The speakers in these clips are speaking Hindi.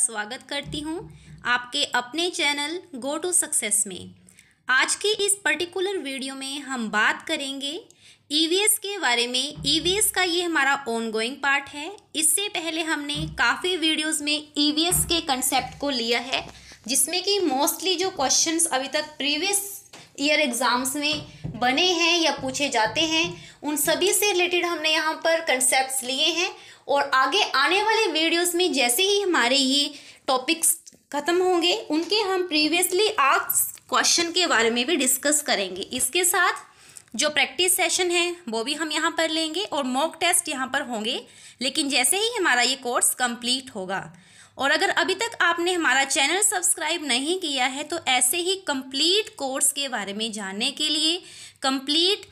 स्वागत करती हूँ आपके अपने चैनल गो टू सक्सेस में आज के इस पर्टिकुलर वीडियो में हम बात करेंगे ईवीएस e के बारे में ईवीएस e का ये हमारा ऑन गोइंग पार्ट है इससे पहले हमने काफ़ी वीडियोस में ईवीएस e के कंसेप्ट को लिया है जिसमें कि मोस्टली जो क्वेश्चंस अभी तक प्रीवियस ईयर एग्ज़ाम्स में बने हैं या पूछे जाते हैं उन सभी से रिलेटेड हमने यहाँ पर कंसेप्ट लिए हैं और आगे आने वाले वीडियोस में जैसे ही हमारे ये टॉपिक्स ख़त्म होंगे उनके हम प्रीवियसली आज क्वेश्चन के बारे में भी डिस्कस करेंगे इसके साथ जो प्रैक्टिस सेशन है वो भी हम यहाँ पर लेंगे और मॉक टेस्ट यहाँ पर होंगे लेकिन जैसे ही हमारा ये कोर्स कंप्लीट होगा और अगर अभी तक आपने हमारा चैनल सब्सक्राइब नहीं किया है तो ऐसे ही कंप्लीट कोर्स के बारे में जानने के लिए कंप्लीट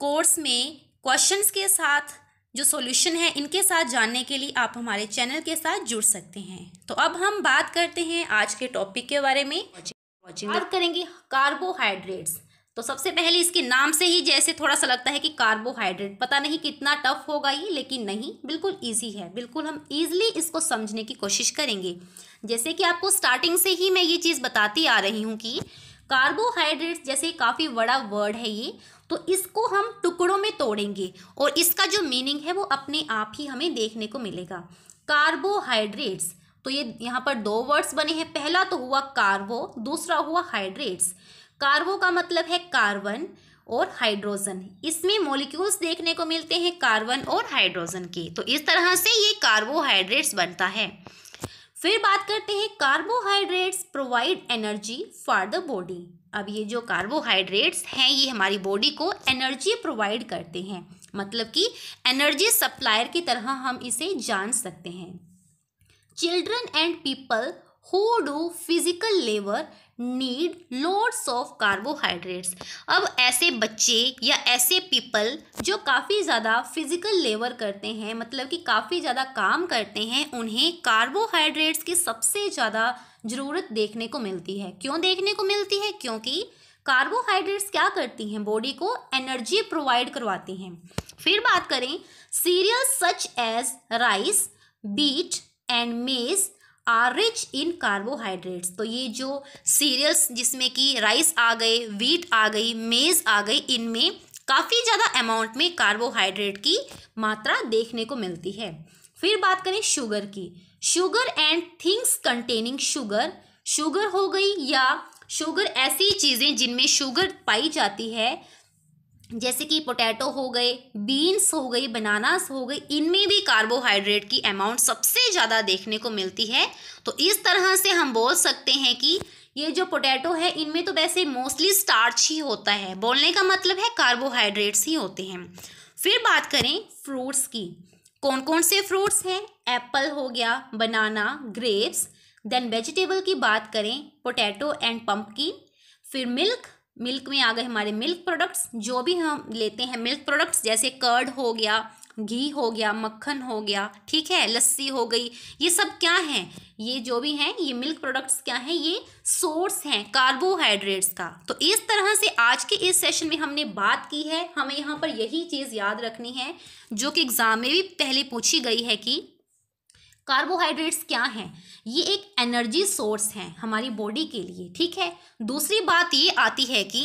कोर्स में क्वेश्चंस के साथ जो सॉल्यूशन है इनके साथ जानने के लिए आप हमारे चैनल के साथ जुड़ सकते हैं तो अब हम बात करते हैं आज के टॉपिक के बारे में बात करेंगे कार्बोहाइड्रेट्स तो सबसे पहले इसके नाम से ही जैसे थोड़ा सा लगता है कि कार्बोहाइड्रेट पता नहीं कितना टफ होगा ये लेकिन नहीं बिल्कुल ईजी है बिल्कुल हम ईजिली इसको समझने की कोशिश करेंगे जैसे कि आपको स्टार्टिंग से ही मैं ये चीज़ बताती आ रही हूँ कि कार्बोहाइड्रेट्स जैसे काफ़ी बड़ा वर्ड है ये तो इसको हम टुकड़ों में तोड़ेंगे और इसका जो मीनिंग है वो अपने आप ही हमें देखने को मिलेगा कार्बोहाइड्रेट्स तो ये यहाँ पर दो वर्ड्स बने हैं पहला तो हुआ कार्बो दूसरा हुआ हाइड्रेट्स कार्बो का मतलब है कार्बन और हाइड्रोजन इसमें मॉलिक्यूल्स देखने को मिलते हैं कार्बन और हाइड्रोजन के तो इस तरह से ये कार्बोहाइड्रेट्स बनता है फिर बात करते हैं carbohydrates provide energy for the body अब ये जो कार्बोहाइड्रेट्स हैं ये हमारी बॉडी को एनर्जी प्रोवाइड करते हैं मतलब कि एनर्जी सप्लायर की तरह हम इसे जान सकते हैं children and people who do physical labour need loads of carbohydrates अब ऐसे बच्चे या ऐसे पीपल जो काफ़ी ज़्यादा फिजिकल लेबर करते हैं मतलब कि काफ़ी ज़्यादा काम करते हैं उन्हें कार्बोहाइड्रेट्स की सबसे ज़्यादा ज़रूरत देखने को मिलती है क्यों देखने को मिलती है क्योंकि कार्बोहाइड्रेट्स क्या करती हैं बॉडी को एनर्जी प्रोवाइड करवाती हैं फिर बात करें cereal such as rice wheat and maize are rich in carbohydrates तो ये जो सीरियल्स जिसमें कि राइस आ गए वीट आ गई मेज़ आ गई इनमें काफ़ी ज़्यादा अमाउंट में कार्बोहाइड्रेट की मात्रा देखने को मिलती है फिर बात करें शुगर की sugar and things containing sugar sugar हो गई या शुगर ऐसी चीज़ें जिनमें शुगर पाई जाती है जैसे कि पोटैटो हो गए बीन्स हो गई बनानास हो गई इनमें भी कार्बोहाइड्रेट की अमाउंट सबसे ज़्यादा देखने को मिलती है तो इस तरह से हम बोल सकते हैं कि ये जो पोटैटो है इनमें तो वैसे मोस्टली स्टार्च ही होता है बोलने का मतलब है कार्बोहाइड्रेट्स ही होते हैं फिर बात करें फ्रूट्स की कौन कौन से फ्रूट्स हैं एप्पल हो गया बनाना ग्रेप्स देन वेजिटेबल की बात करें पोटैटो एंड पम्पकिन फिर मिल्क मिल्क में आ गए हमारे मिल्क प्रोडक्ट्स जो भी हम लेते हैं मिल्क प्रोडक्ट्स जैसे कर्ड हो गया घी हो गया मक्खन हो गया ठीक है लस्सी हो गई ये सब क्या हैं ये जो भी हैं ये मिल्क प्रोडक्ट्स क्या हैं ये सोर्स हैं कार्बोहाइड्रेट्स का तो इस तरह से आज के इस सेशन में हमने बात की है हमें यहाँ पर यही चीज़ याद रखनी है जो कि एग्ज़ाम में भी पहले पूछी गई है कि कार्बोहाइड्रेट्स क्या हैं ये एक एनर्जी सोर्स हैं हमारी बॉडी के लिए ठीक है दूसरी बात ये आती है कि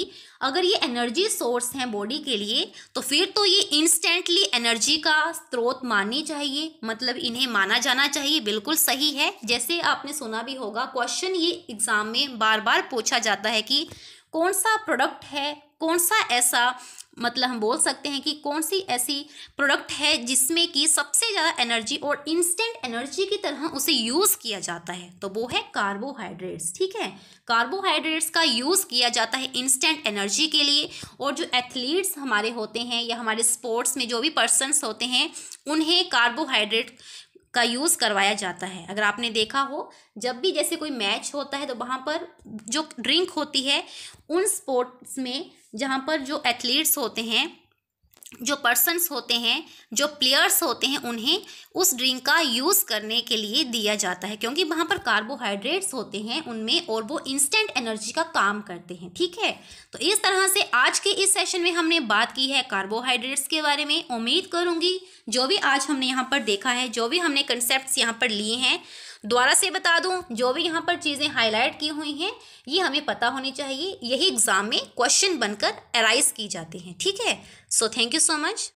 अगर ये एनर्जी सोर्स हैं बॉडी के लिए तो फिर तो ये इंस्टेंटली एनर्जी का स्रोत माननी चाहिए मतलब इन्हें माना जाना चाहिए बिल्कुल सही है जैसे आपने सुना भी होगा क्वेश्चन ये एग्ज़ाम में बार बार पूछा जाता है कि कौन सा प्रोडक्ट है कौन सा ऐसा मतलब हम बोल सकते हैं कि कौन सी ऐसी प्रोडक्ट है जिसमें कि सबसे ज़्यादा एनर्जी और इंस्टेंट एनर्जी की तरह उसे यूज़ किया जाता है तो वो है कार्बोहाइड्रेट्स ठीक है कार्बोहाइड्रेट्स का यूज़ किया जाता है इंस्टेंट एनर्जी के लिए और जो एथलीट्स हमारे होते हैं या हमारे स्पोर्ट्स में जो भी पर्सनस होते हैं उन्हें कार्बोहाइड्रेट का यूज़ करवाया जाता है अगर आपने देखा हो जब भी जैसे कोई मैच होता है तो वहाँ पर जो ड्रिंक होती है उन स्पोर्ट्स में जहाँ पर जो एथलीट्स होते हैं जो पर्सनस होते हैं जो प्लेयर्स होते हैं उन्हें उस ड्रिंक का यूज़ करने के लिए दिया जाता है क्योंकि वहाँ पर कार्बोहाइड्रेट्स होते हैं उनमें और वो इंस्टेंट एनर्जी का काम करते हैं ठीक है तो इस तरह से आज के इस सेशन में हमने बात की है कार्बोहाइड्रेट्स के बारे में उम्मीद करूँगी जो भी आज हमने यहाँ पर देखा है जो भी हमने कंसेप्ट यहाँ पर लिए हैं दोबारा से बता दूं जो भी यहाँ पर चीज़ें हाईलाइट की हुई हैं ये हमें पता होनी चाहिए यही एग्ज़ाम में क्वेश्चन बनकर अराइज की जाती हैं ठीक है so thank you so much